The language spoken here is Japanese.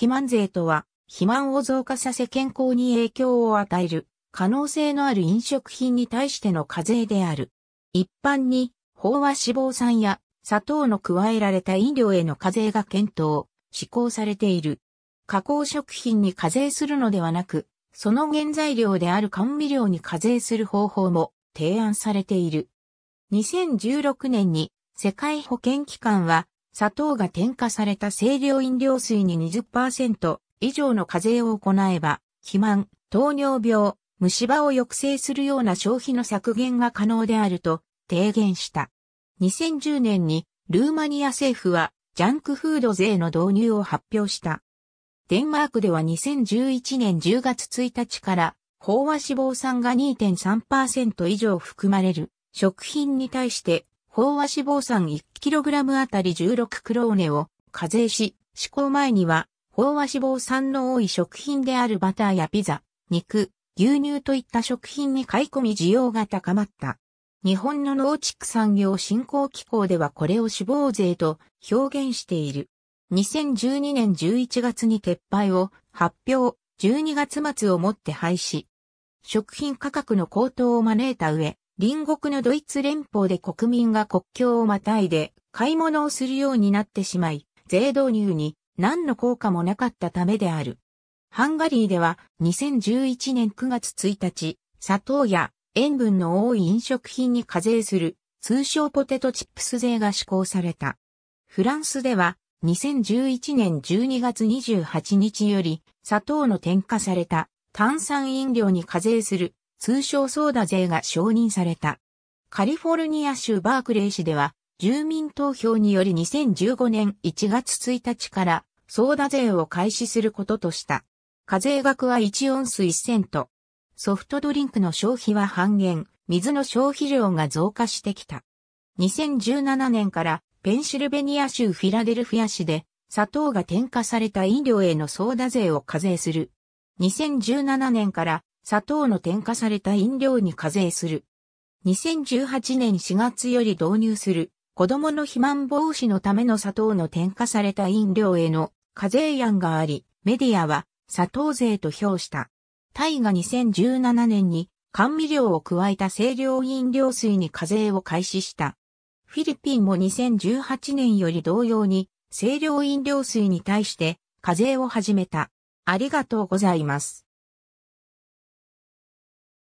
肥満税とは、肥満を増加させ健康に影響を与える、可能性のある飲食品に対しての課税である。一般に、飽和脂肪酸や砂糖の加えられた飲料への課税が検討、施行されている。加工食品に課税するのではなく、その原材料である甘味料に課税する方法も提案されている。2016年に世界保健機関は砂糖が添加された清涼飲料水に20%以上の課税を行えば、肥満、糖尿病、虫歯を抑制するような消費の削減が可能であると提言した。2010年にルーマニア政府はジャンクフード税の導入を発表した。デンマークでは2011年10月1日から飽和脂肪酸が2.3%以上含まれる食品に対して飽和脂肪酸 1kg あたり16クローネを課税し、施行前には、飽和脂肪酸の多い食品であるバターやピザ、肉、牛乳といった食品に買い込み需要が高まった。日本の農畜産業振興機構ではこれを死亡税と表現している。2012年11月に撤廃を発表、12月末をもって廃止。食品価格の高騰を招いた上、隣国のドイツ連邦で国民が国境をまたいで買い物をするようになってしまい、税導入に何の効果もなかったためである。ハンガリーでは2011年9月1日、砂糖や塩分の多い飲食品に課税する通称ポテトチップス税が施行された。フランスでは2011年12月28日より砂糖の添加された炭酸飲料に課税する通称ソーダ税が承認された。カリフォルニア州バークレー市では、住民投票により2015年1月1日から、ソーダ税を開始することとした。課税額は1オンス1セント。ソフトドリンクの消費は半減、水の消費量が増加してきた。2017年からペンシルベニア州フィラデルフィア市で砂糖が添加された飲料へのソーダ税を課税する。2017年から砂糖の添加された飲料に課税する。2018年4月より導入する子供の肥満防止のための砂糖の添加された飲料への課税案があり、メディアは砂糖税と評した。タイが2017年に甘味料を加えた清涼飲料水に課税を開始した。フィリピンも2018年より同様に清涼飲料水に対して課税を始めた。ありがとうございます。